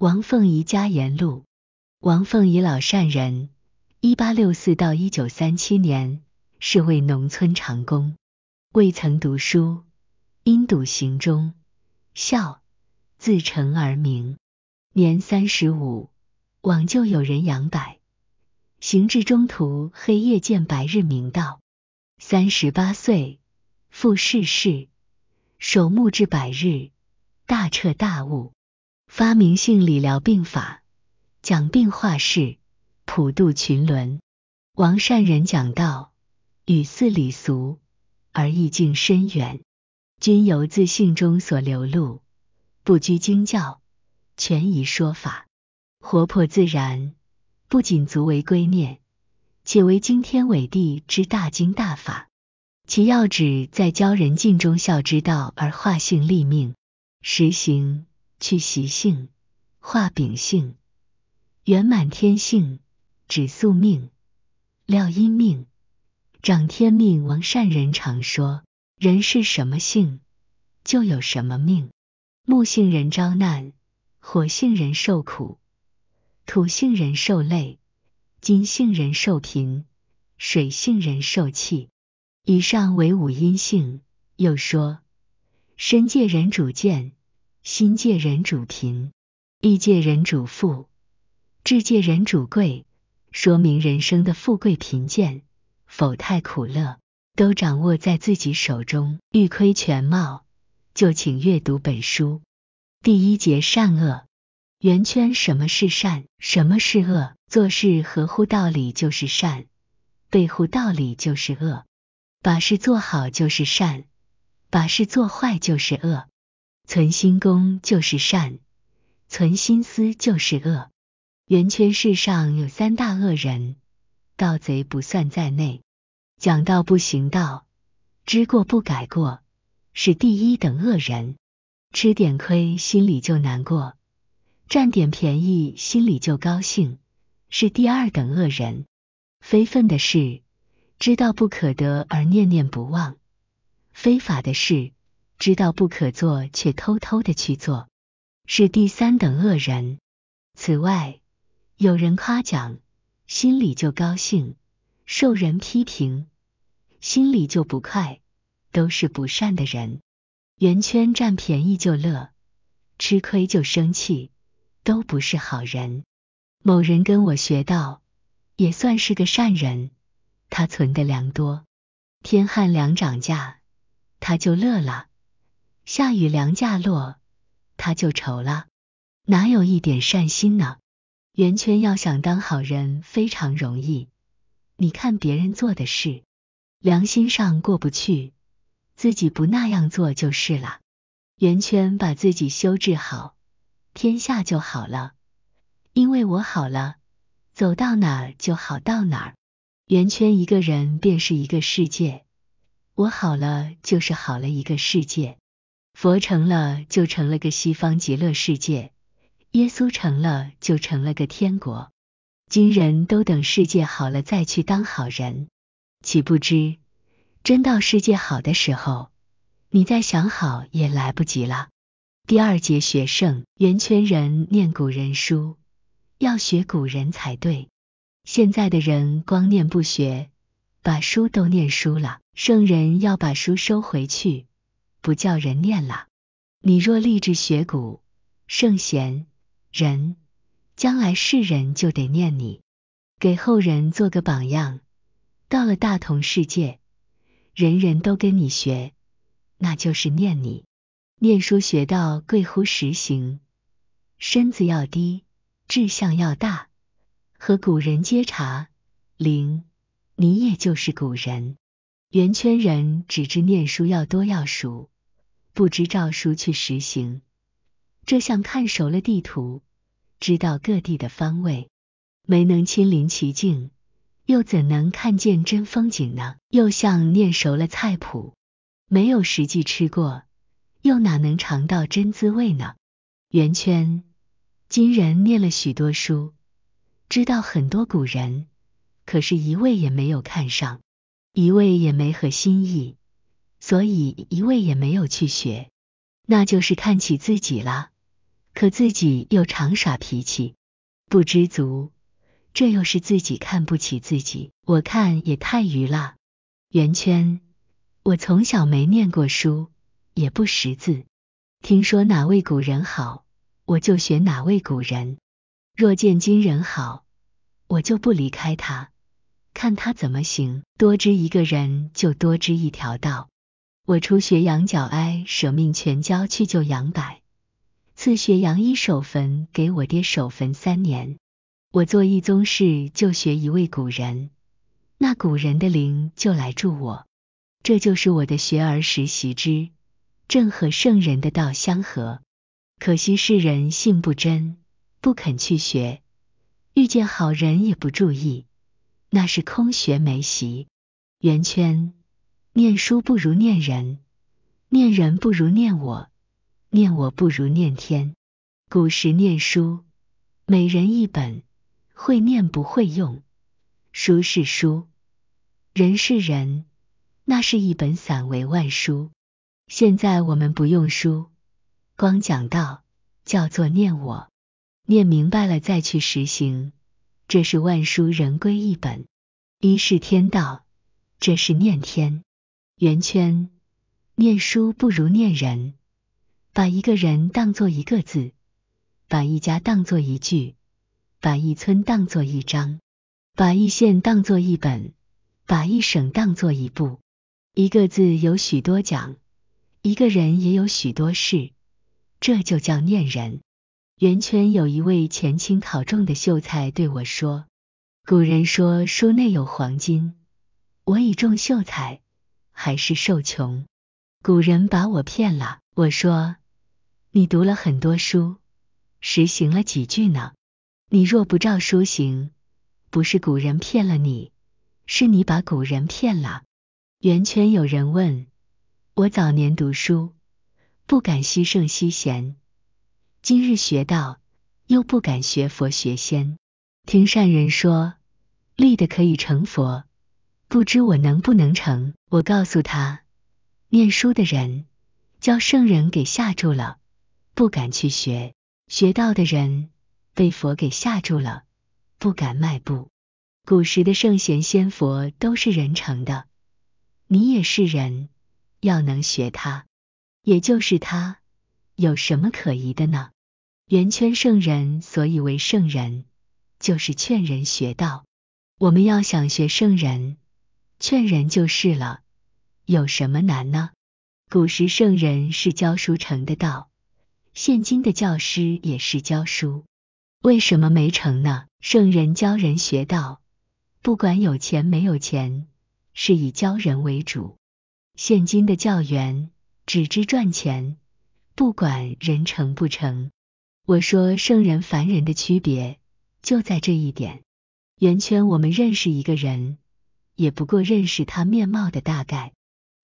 王凤仪家言录：王凤仪老善人，一八六四到一九三七年，是位农村长工，未曾读书，因笃行忠孝，自成而名。年三十五，往旧友人杨百，行至中途，黑夜见白日明道。三十八岁，复逝世，守墓至百日，大彻大悟。发明性理疗病法，讲病化世，普度群伦。王善人讲道，语似礼俗，而意境深远，均由自性中所流露，不拘经教，全以说法，活泼自然，不仅足为归念，且为惊天伟地之大经大法。其要旨在教人尽忠孝之道而化性立命，实行。去习性，化秉性，圆满天性，指宿命，料阴命，掌天命。王善人常说：人是什么性，就有什么命。木性人遭难，火性人受苦，土性人受累，金性人受贫，水性人受气。以上为五阴性。又说：身界人主见。心界人主贫，意界人主富，智界人主贵，说明人生的富贵贫贱、否太苦乐，都掌握在自己手中。欲窥全貌，就请阅读本书。第一节善恶圆圈：什么是善，什么是恶？做事合乎道理就是善，背乎道理就是恶。把事做好就是善，把事做坏就是恶。存心公就是善，存心思就是恶。圆圈世上有三大恶人，盗贼不算在内。讲道不行道，知过不改过，是第一等恶人；吃点亏心里就难过，占点便宜心里就高兴，是第二等恶人。非分的事，知道不可得而念念不忘；非法的事。知道不可做，却偷偷的去做，是第三等恶人。此外，有人夸奖，心里就高兴；受人批评，心里就不快，都是不善的人。圆圈占便宜就乐，吃亏就生气，都不是好人。某人跟我学到，也算是个善人，他存的粮多，天旱粮涨价，他就乐了。下雨，凉价落，他就愁了，哪有一点善心呢？圆圈要想当好人，非常容易。你看别人做的事，良心上过不去，自己不那样做就是了。圆圈把自己修治好，天下就好了，因为我好了，走到哪儿就好到哪儿。圆圈一个人便是一个世界，我好了就是好了一个世界。佛成了就成了个西方极乐世界，耶稣成了就成了个天国，今人都等世界好了再去当好人，岂不知真到世界好的时候，你再想好也来不及了。第二节学圣圆圈人念古人书，要学古人才对，现在的人光念不学，把书都念书了，圣人要把书收回去。不叫人念了。你若立志学古圣贤人，将来世人就得念你，给后人做个榜样。到了大同世界，人人都跟你学，那就是念你。念书学到贵乎实行，身子要低，志向要大，和古人接茬。灵，你也就是古人。圆圈人只知念书要多要熟，不知照书去实行。这像看熟了地图，知道各地的方位，没能亲临其境，又怎能看见真风景呢？又像念熟了菜谱，没有实际吃过，又哪能尝到真滋味呢？圆圈，今人念了许多书，知道很多古人，可是一位也没有看上。一位也没合心意，所以一位也没有去学，那就是看起自己了。可自己又常耍脾气，不知足，这又是自己看不起自己。我看也太愚了。圆圈，我从小没念过书，也不识字。听说哪位古人好，我就学哪位古人；若见今人好，我就不离开他。看他怎么行，多知一个人就多知一条道。我初学羊角哀，舍命全交去救羊百；次学杨一守坟，给我爹守坟三年。我做一宗事，就学一位古人，那古人的灵就来助我。这就是我的学而时习之，正和圣人的道相合。可惜世人性不真，不肯去学，遇见好人也不注意。那是空学没习。圆圈念书不如念人，念人不如念我，念我不如念天。古时念书，每人一本，会念不会用。书是书，人是人，那是一本散为万书。现在我们不用书，光讲道，叫做念我，念明白了再去实行。这是万书人归一本，一是天道，这是念天圆圈。念书不如念人，把一个人当作一个字，把一家当作一句，把一村当作一章，把一县当作一本，把一省当作一部。一个字有许多讲，一个人也有许多事，这就叫念人。圆圈有一位前清考中的秀才对我说：“古人说书内有黄金，我已中秀才，还是受穷。古人把我骗了。”我说：“你读了很多书，实行了几句呢？你若不照书行，不是古人骗了你，是你把古人骗了。”圆圈有人问我：“早年读书，不敢惜圣惜贤。”今日学道，又不敢学佛学仙。听善人说，立的可以成佛，不知我能不能成？我告诉他，念书的人，叫圣人给吓住了，不敢去学；学道的人，被佛给吓住了，不敢迈步。古时的圣贤仙佛都是人成的，你也是人，要能学他，也就是他。有什么可疑的呢？圆圈圣人所以为圣人，就是劝人学道。我们要想学圣人，劝人就是了，有什么难呢？古时圣人是教书成的道，现今的教师也是教书，为什么没成呢？圣人教人学道，不管有钱没有钱，是以教人为主。现今的教员只知赚钱。不管人成不成，我说圣人凡人的区别就在这一点。圆圈，我们认识一个人，也不过认识他面貌的大概，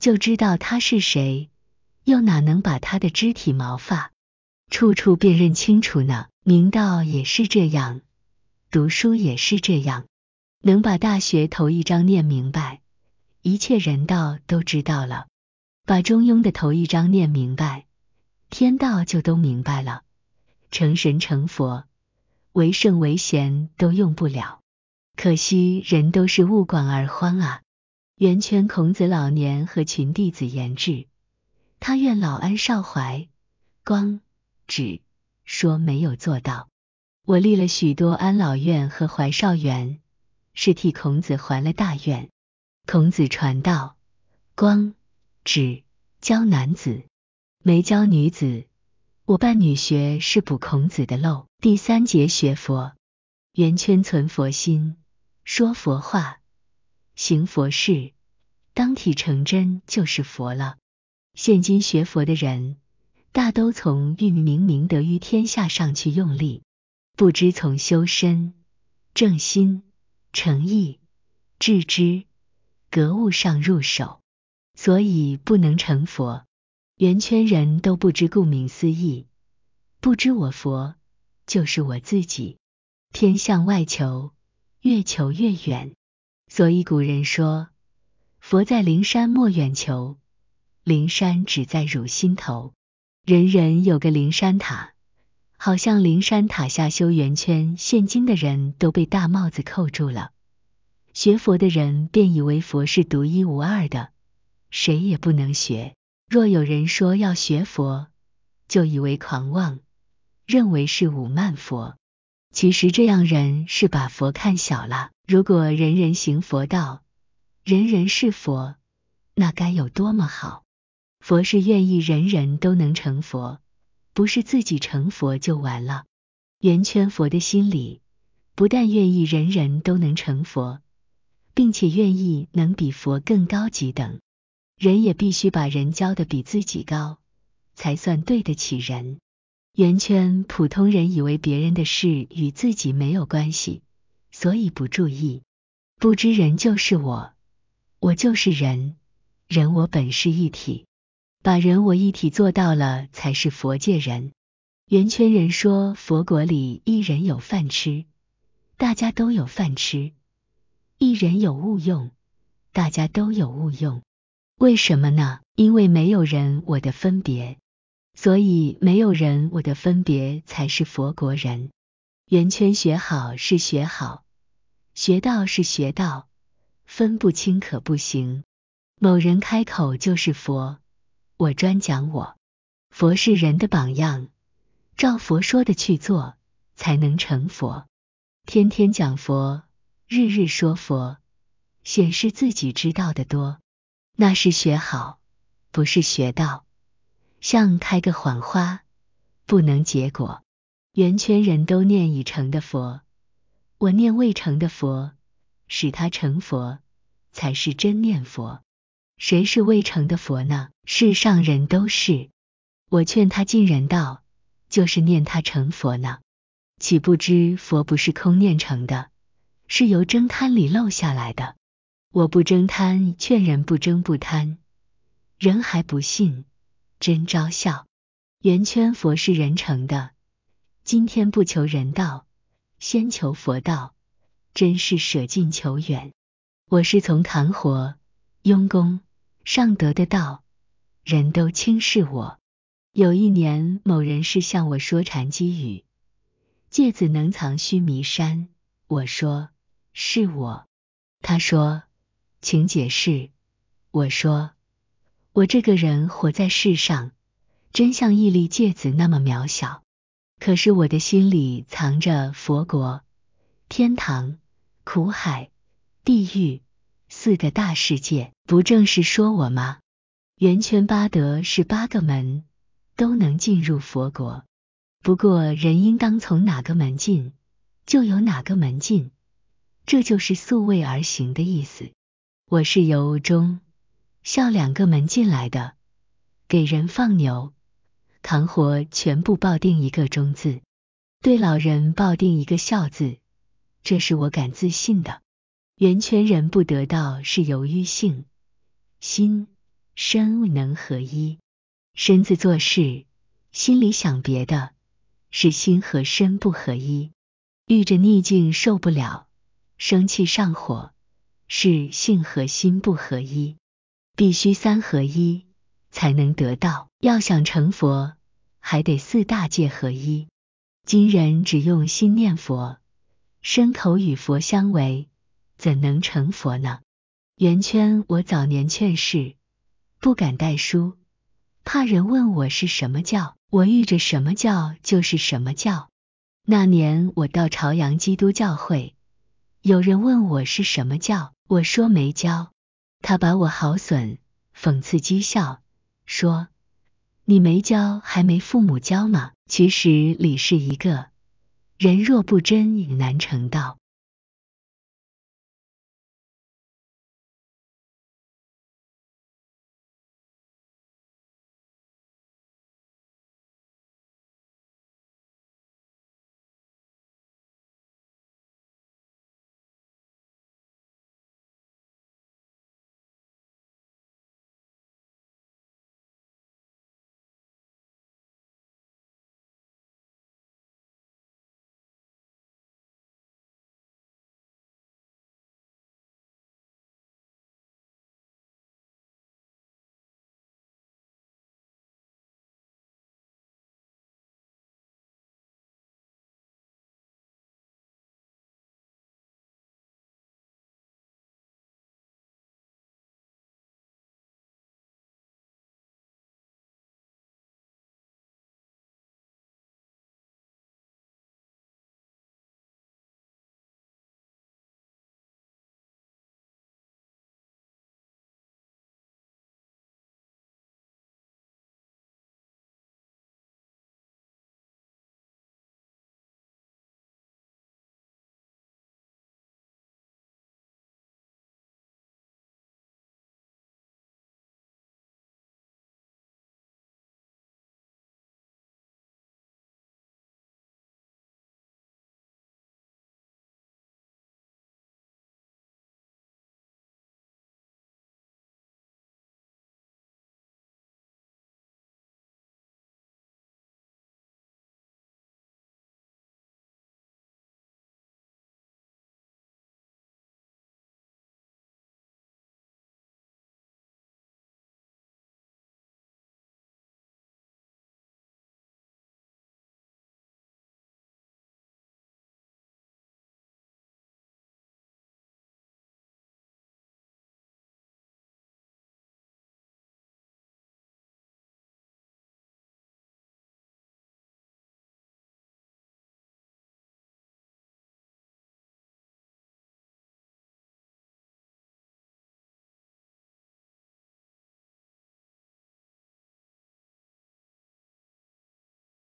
就知道他是谁，又哪能把他的肢体毛发处处辨认清楚呢？明道也是这样，读书也是这样，能把《大学》头一章念明白，一切人道都知道了；把《中庸》的头一章念明白。天道就都明白了，成神成佛、为圣为贤都用不了。可惜人都是物管而荒啊！圆圈孔子老年和群弟子言志，他愿老安少怀，光只说没有做到。我立了许多安老院和怀少园，是替孔子怀了大愿。孔子传道，光只教男子。没教女子，我办女学是补孔子的漏。第三节学佛，圆圈存佛心，说佛话，行佛事，当体成真就是佛了。现今学佛的人，大都从欲明明德于天下上去用力，不知从修身、正心、诚意、致知、格物上入手，所以不能成佛。圆圈人都不知，顾名思义，不知我佛就是我自己，天向外求，越求越远。所以古人说：“佛在灵山莫远求，灵山只在汝心头。”人人有个灵山塔，好像灵山塔下修圆圈。现今的人都被大帽子扣住了，学佛的人便以为佛是独一无二的，谁也不能学。若有人说要学佛，就以为狂妄，认为是五慢佛。其实这样人是把佛看小了。如果人人行佛道，人人是佛，那该有多么好！佛是愿意人人都能成佛，不是自己成佛就完了。圆圈佛的心里，不但愿意人人都能成佛，并且愿意能比佛更高级等。人也必须把人教的比自己高，才算对得起人。圆圈普通人以为别人的事与自己没有关系，所以不注意。不知人就是我，我就是人，人我本是一体。把人我一体做到了，才是佛界人。圆圈人说，佛国里一人有饭吃，大家都有饭吃；一人有物用，大家都有物用。为什么呢？因为没有人我的分别，所以没有人我的分别才是佛国人。圆圈学好是学好，学道是学道，分不清可不行。某人开口就是佛，我专讲我佛是人的榜样，照佛说的去做才能成佛。天天讲佛，日日说佛，显示自己知道的多。那是学好，不是学到。像开个谎花，不能结果。圆圈人都念已成的佛，我念未成的佛，使他成佛，才是真念佛。谁是未成的佛呢？世上人都是。我劝他进人道，就是念他成佛呢。岂不知佛不是空念成的，是由真贪里漏下来的。我不争贪，劝人不争不贪，人还不信，真招笑。圆圈佛是人成的，今天不求人道，先求佛道，真是舍近求远。我是从谈活、庸公、尚德的道，人都轻视我。有一年，某人是向我说禅机语，芥子能藏须弥山，我说是我，他说。请解释，我说我这个人活在世上，真像一粒芥子那么渺小。可是我的心里藏着佛国、天堂、苦海、地狱四个大世界，不正是说我吗？圆圈八德是八个门都能进入佛国，不过人应当从哪个门进，就由哪个门进，这就是素位而行的意思。我是由中孝两个门进来的，给人放牛，扛活全部抱定一个忠字，对老人抱定一个孝字，这是我敢自信的。圆圈人不得道是由于性心身未能合一，身子做事，心里想别的，是心和身不合一，遇着逆境受不了，生气上火。是性和心不合一，必须三合一才能得道。要想成佛，还得四大界合一。今人只用心念佛，身口与佛相违，怎能成佛呢？圆圈，我早年劝世，不敢带书，怕人问我是什么教，我遇着什么教就是什么教。那年我到朝阳基督教会。有人问我是什么教，我说没教，他把我好损，讽刺讥笑，说你没教还没父母教吗？其实理是一个，人若不真，难成道。